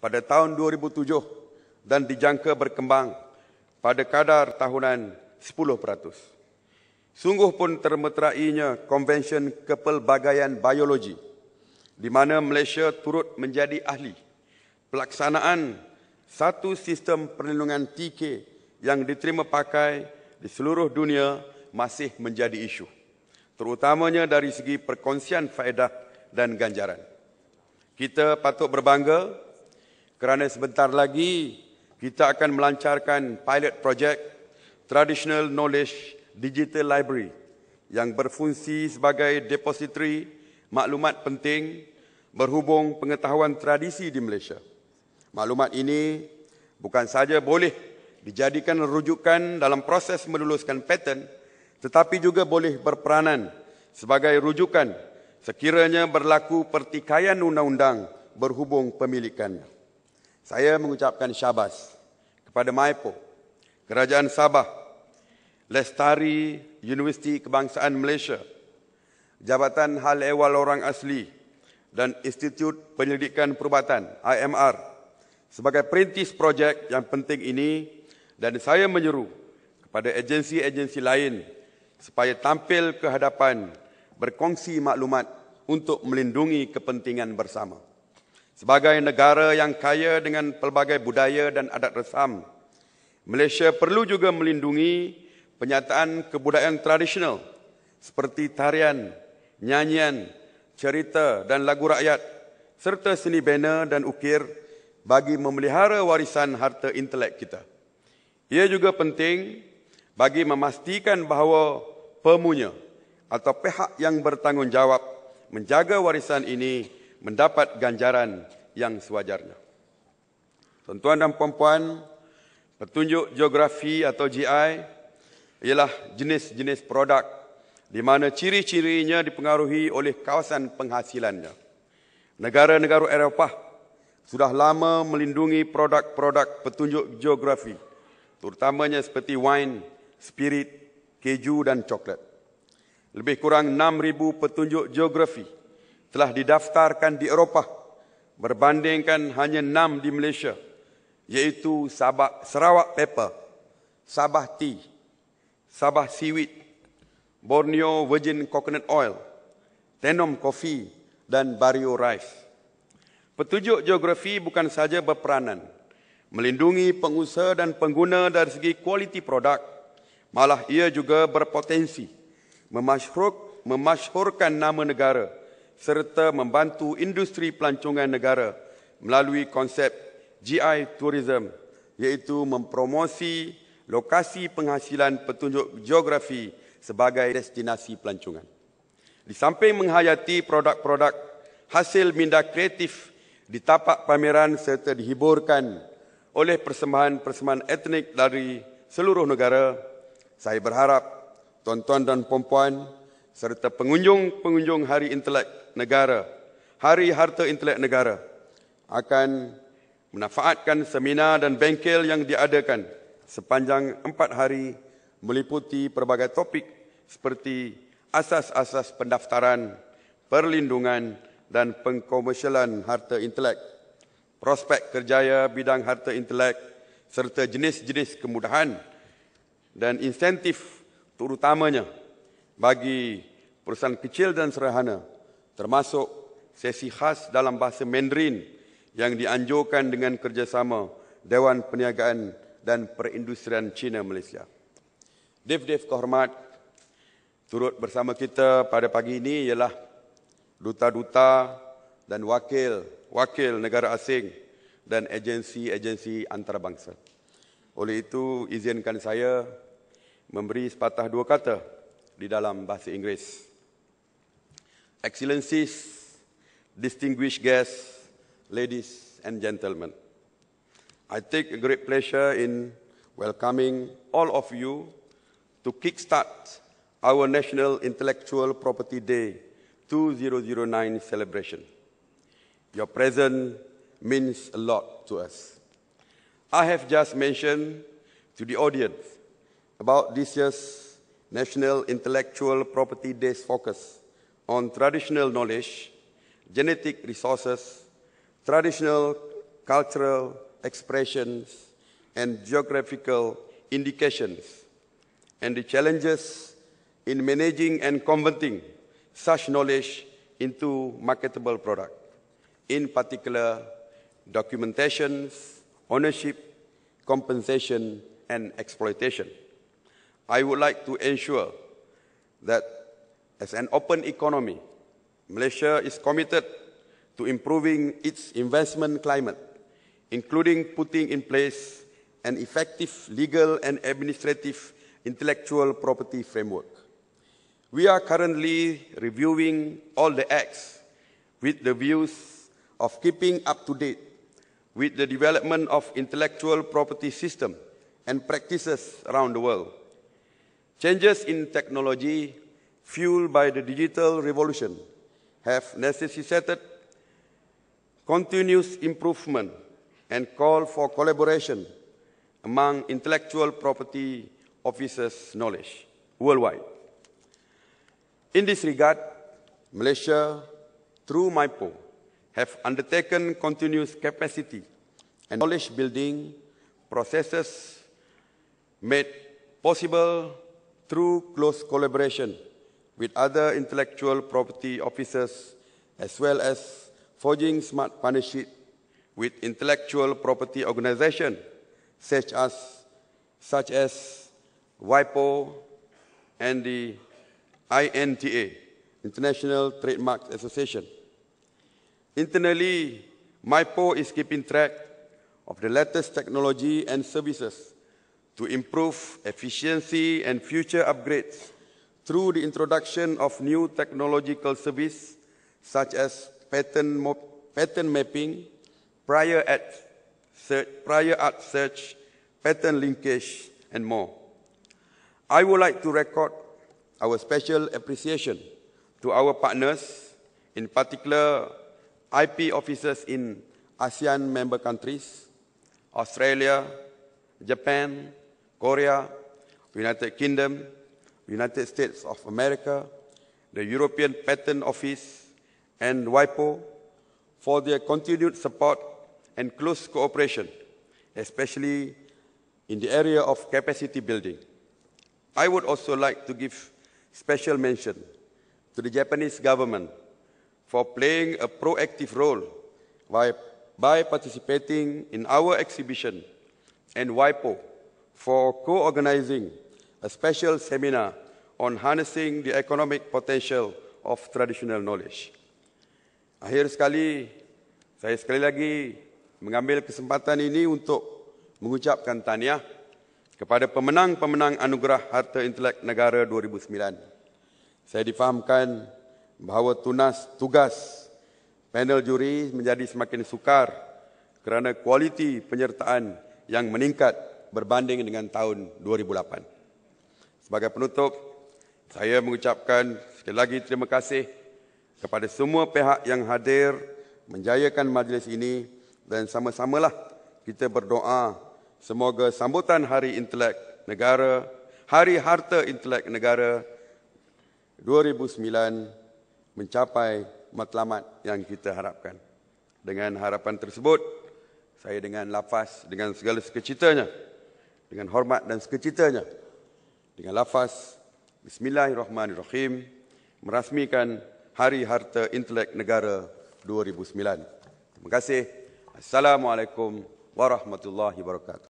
pada tahun 2007 dan dijangka berkembang pada kadar tahunan 10%. Sungguh pun termeterainya Konvensyen Kepelbagaian Biologi di mana Malaysia turut menjadi ahli pelaksanaan satu sistem perlindungan TK yang diterima pakai di seluruh dunia masih menjadi isu terutamanya dari segi perkongsian faedah dan ganjaran. Kita patut berbangga kerana sebentar lagi kita akan melancarkan pilot project Traditional Knowledge Digital Library yang berfungsi sebagai depositori maklumat penting berhubung pengetahuan tradisi di Malaysia. Maklumat ini bukan sahaja boleh dijadikan rujukan dalam proses meluluskan patent tetapi juga boleh berperanan sebagai rujukan sekiranya berlaku pertikaian undang-undang berhubung pemilikan. Saya mengucapkan syabas kepada Maipo, Kerajaan Sabah, Lestari Universiti Kebangsaan Malaysia, Jabatan Hal Ehwal Orang Asli dan Institut Penyelidikan Perubatan IMR sebagai perintis projek yang penting ini dan saya menyeru kepada agensi-agensi lain supaya tampil ke hadapan berkongsi maklumat untuk melindungi kepentingan bersama. Sebagai negara yang kaya dengan pelbagai budaya dan adat resam, Malaysia perlu juga melindungi penyataan kebudayaan tradisional seperti tarian, nyanyian, cerita dan lagu rakyat serta seni bina dan ukir bagi memelihara warisan harta intelek kita. Ia juga penting bagi memastikan bahawa pemunya, atau pihak yang bertanggungjawab menjaga warisan ini mendapat ganjaran yang sewajarnya. Tuan-tuan dan puan-puan, petunjuk geografi atau GI ialah jenis-jenis produk di mana ciri-cirinya dipengaruhi oleh kawasan penghasilannya. Negara-negara Eropah sudah lama melindungi produk-produk petunjuk geografi, terutamanya seperti wine, spirit, keju dan coklat lebih kurang 6,000 petunjuk geografi telah didaftarkan di Eropah berbandingkan hanya 6 di Malaysia iaitu Sabah Sarawak Paper, Sabah Tea, Sabah Seaweed, Borneo Virgin Coconut Oil, Tenom Coffee dan Barrio Rice. Petunjuk geografi bukan saja berperanan melindungi pengusaha dan pengguna dari segi kualiti produk, malah ia juga berpotensi memasyhuk memasyhurkan nama negara serta membantu industri pelancongan negara melalui konsep GI Tourism iaitu mempromosi lokasi penghasilan petunjuk geografi sebagai destinasi pelancongan. Di samping menghayati produk-produk hasil minda kreatif di tapak pameran serta dihiburkan oleh persembahan-persembahan etnik dari seluruh negara, saya berharap tuan-tuan dan puan-puan serta pengunjung-pengunjung Hari Intelek Negara, Hari Harta Intelek Negara akan menafaatkan seminar dan bengkel yang diadakan sepanjang empat hari meliputi pelbagai topik seperti asas-asas pendaftaran, perlindungan dan pengkomersialan harta intelek, prospek kerjaya bidang harta intelek serta jenis-jenis kemudahan dan insentif terutamanya bagi perusahaan kecil dan serhana termasuk sesi khas dalam bahasa Mandarin yang dianjurkan dengan kerjasama Dewan Perniagaan dan Perindustrian China Malaysia. Dev-dev kehormat turut bersama kita pada pagi ini ialah duta-duta dan wakil wakil negara asing dan agensi-agensi antarabangsa. Oleh itu izinkan saya memberi sepatah dua kata di dalam bahasa Inggeris. Excellencies, distinguished guests, ladies and gentlemen. I take a great pleasure in welcoming all of you to kickstart our National Intellectual Property Day 2009 celebration. Your presence means a lot to us. I have just mentioned to the audience about this year's National Intellectual Property Day's focus on traditional knowledge, genetic resources, traditional cultural expressions, and geographical indications, and the challenges in managing and converting such knowledge into marketable products, in particular, documentations, ownership, compensation, and exploitation. I would like to ensure that as an open economy, Malaysia is committed to improving its investment climate, including putting in place an effective legal and administrative intellectual property framework. We are currently reviewing all the acts with the views of keeping up to date with the development of intellectual property system and practices around the world. Changes in technology fueled by the digital revolution have necessitated continuous improvement and call for collaboration among intellectual property officers' knowledge worldwide. In this regard, Malaysia, through MIPO, have undertaken continuous capacity and knowledge building processes made possible through close collaboration with other intellectual property officers, as well as forging smart partnerships with intellectual property organizations such as, such as WIPO and the INTA, International Trademark Association. Internally, MIPO is keeping track of the latest technology and services to improve efficiency and future upgrades through the introduction of new technological services such as pattern, pattern mapping, prior art, search, prior art search, pattern linkage, and more. I would like to record our special appreciation to our partners, in particular IP officers in ASEAN member countries, Australia, Japan, Korea, United Kingdom, United States of America, the European Patent Office, and WIPO for their continued support and close cooperation, especially in the area of capacity building. I would also like to give special mention to the Japanese government for playing a proactive role by, by participating in our exhibition and WIPO for co-organizing a special seminar on harnessing the economic potential of traditional knowledge. Akhir sekali, saya sekali lagi mengambil kesempatan ini untuk mengucapkan tahniah kepada pemenang-pemenang anugerah Harta Intelek Negara 2009. Saya difahamkan bahawa tunas tugas panel juri menjadi semakin sukar kerana kualiti penyertaan yang meningkat berbanding dengan tahun 2008. Sebagai penutup, saya mengucapkan sekali lagi terima kasih kepada semua pihak yang hadir menjayakan majlis ini dan sama-samalah kita berdoa semoga sambutan Hari Intelek Negara, Hari Harta Intelek Negara 2009 mencapai matlamat yang kita harapkan. Dengan harapan tersebut, saya dengan lafaz dengan segala sekecitanya dengan hormat dan sekecitanya dengan lafaz Bismillahirrahmanirrahim merasmikan Hari Harta Intelek Negara 2009. Terima kasih. Assalamualaikum warahmatullahi wabarakatuh.